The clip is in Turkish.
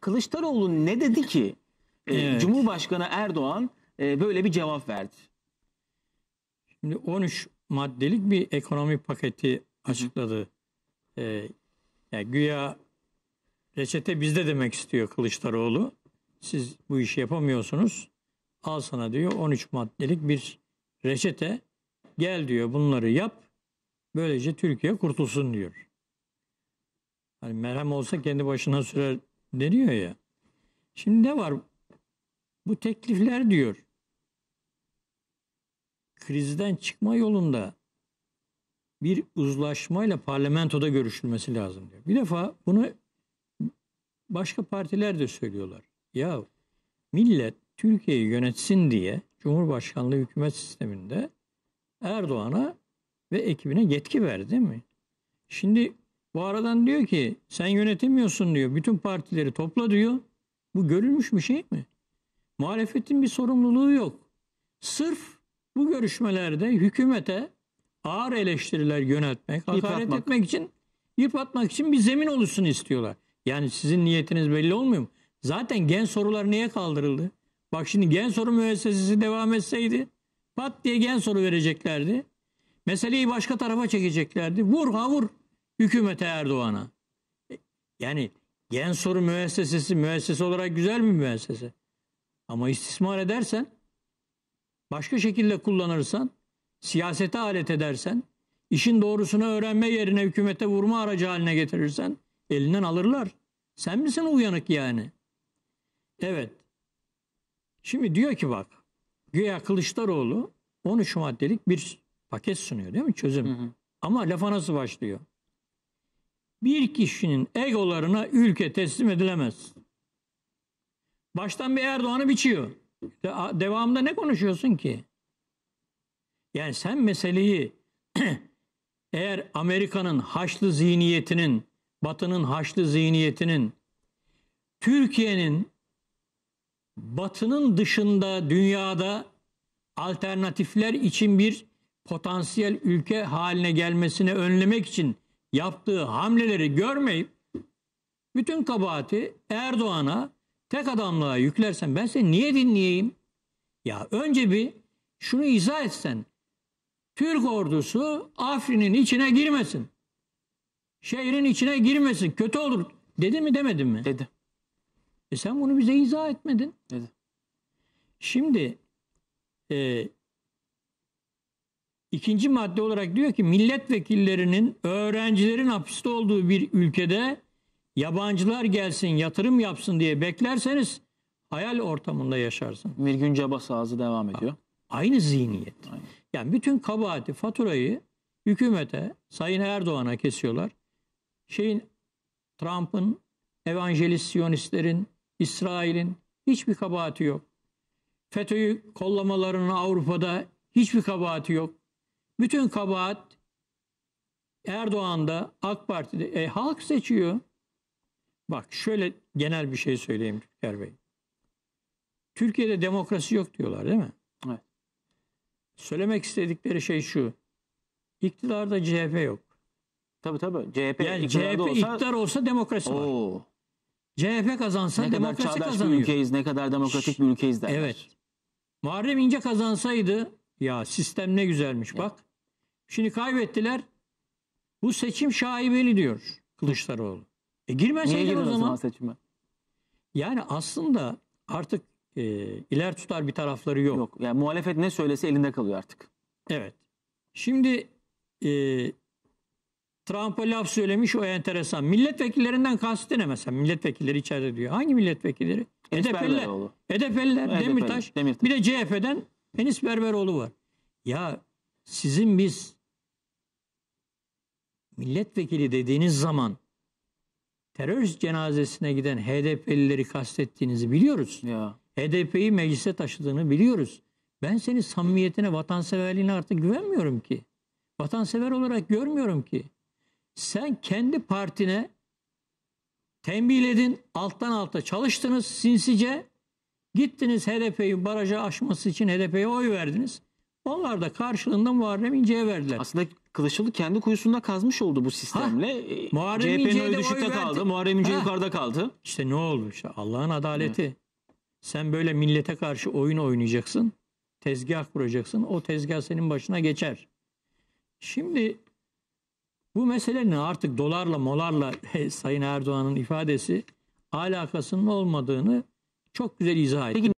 Kılıçdaroğlu ne dedi ki? Ee, evet. Cumhurbaşkanı Erdoğan e, böyle bir cevap verdi. Şimdi 13 maddelik bir ekonomi paketi açıkladı. Ee, yani güya reçete bizde demek istiyor Kılıçdaroğlu. Siz bu işi yapamıyorsunuz. Al sana diyor 13 maddelik bir reçete. Gel diyor bunları yap. Böylece Türkiye kurtulsun diyor. Hani merhem olsa kendi başına sürer deniyor ya. Şimdi ne var? Bu teklifler diyor. Krizden çıkma yolunda bir uzlaşmayla parlamentoda görüşülmesi lazım diyor. Bir defa bunu başka partiler de söylüyorlar. Ya millet Türkiye'yi yönetsin diye Cumhurbaşkanlığı hükümet sisteminde Erdoğan'a ve ekibine yetki verdi değil mi? Şimdi bu aradan diyor ki sen yönetemiyorsun diyor. Bütün partileri topla diyor. Bu görülmüş bir şey mi? Muhalefetin bir sorumluluğu yok. Sırf bu görüşmelerde hükümete ağır eleştiriler yöneltmek, hakaret etmek için, yıpratmak için bir zemin oluşsun istiyorlar. Yani sizin niyetiniz belli olmuyor mu? Zaten gen sorular niye kaldırıldı? Bak şimdi gen soru müessesesi devam etseydi pat diye gen soru vereceklerdi. Meseleyi başka tarafa çekeceklerdi. Vur ha vur hükümete Erdoğan'a. E, yani gen soru müessesesi müessese olarak güzel bir müessese. Ama istismar edersen, başka şekilde kullanırsan, siyasete alet edersen, işin doğrusunu öğrenme yerine hükümete vurma aracı haline getirirsen elinden alırlar. Sen misin uyanık yani? Evet. Şimdi diyor ki bak, güya Kılıçdaroğlu 13 maddelik bir paket sunuyor değil mi? Çözüm. Hı hı. Ama lafa nasıl başlıyor? bir kişinin egolarına ülke teslim edilemez. Baştan bir Erdoğan'ı biçiyor. Devamında ne konuşuyorsun ki? Yani sen meseleyi eğer Amerika'nın haçlı zihniyetinin, Batı'nın haçlı zihniyetinin, Türkiye'nin Batı'nın dışında dünyada alternatifler için bir potansiyel ülke haline gelmesini önlemek için yaptığı hamleleri görmeyip bütün kabahati Erdoğan'a tek adamlığa yüklersen ben seni niye dinleyeyim? Ya önce bir şunu izah etsen. Türk ordusu Afrin'in içine girmesin. Şehrin içine girmesin. Kötü olur. Dedi mi demedin mi? Dedi. E sen bunu bize izah etmedin. Dedi. Şimdi e, İkinci madde olarak diyor ki milletvekillerinin öğrencilerin hapiste olduğu bir ülkede yabancılar gelsin yatırım yapsın diye beklerseniz hayal ortamında yaşarsın. gün Cabas ağzı devam ediyor. Aynı zihniyet. Aynen. Yani bütün kabahati faturayı hükümete Sayın Erdoğan'a kesiyorlar. Şeyin Trump'ın, evangelist Siyonistlerin, İsrail'in hiçbir kabahati yok. FETÖ'yü kollamalarının Avrupa'da hiçbir kabahati yok. Bütün kabahat Erdoğan'da, AK Parti'de. E, halk seçiyor. Bak şöyle genel bir şey söyleyeyim Türker Bey. Türkiye'de demokrasi yok diyorlar değil mi? Evet. Söylemek istedikleri şey şu. İktidarda CHP yok. Tabii tabii. CHP, yani CHP olsa... iktidar olsa demokrasi Oo. var. CHP kazansa ne demokrasi kazanıyor. Ne kadar çağdaş bir ülkeyiz, ne kadar demokratik bir ülkeyiz derler. Evet. Muharrem İnce kazansaydı ya sistem ne güzelmiş bak. Şimdi kaybettiler. Bu seçim şaibeli diyor Kılıçdaroğlu. E girmeseydi o zaman. zaman seçime? Yani aslında artık e, iler tutar bir tarafları yok. Yok. Yani muhalefet ne söylese elinde kalıyor artık. Evet. Şimdi e, Trump'a laf söylemiş o enteresan. Milletvekillerinden kastı ne mesela? Milletvekilleri içeride diyor. Hangi milletvekilleri? HDP'liler. HDP'liler, Demirtaş. Demirtaş. Bir de CHP'den Enis Berberoğlu var. Ya sizin biz milletvekili dediğiniz zaman terörist cenazesine giden HDP'lileri kastettiğinizi biliyoruz. Ya. HDP'yi meclise taşıdığını biliyoruz. Ben senin samimiyetine, vatanseverliğine artık güvenmiyorum ki. Vatansever olarak görmüyorum ki. Sen kendi partine tembihledin, alttan alta çalıştınız sinsice. Gittiniz HDP'yi baraja aşması için HDP'ye oy verdiniz. Onlar da karşılığında Muharrem İnce'ye verdiler. Aslında Kılıçdaroğlu kendi kuyusunda kazmış oldu bu sistemle. Ha, e, Muharrem CHP'nin İnce'ye oyu düşükte kaldı. Verdi. Muharrem İnce ha. yukarıda kaldı. İşte ne oldu işte Allah'ın adaleti. Evet. Sen böyle millete karşı oyun oynayacaksın. Tezgah kuracaksın. O tezgah senin başına geçer. Şimdi bu mesele ne artık dolarla molarla Sayın Erdoğan'ın ifadesi alakasının olmadığını çok güzel izah etti.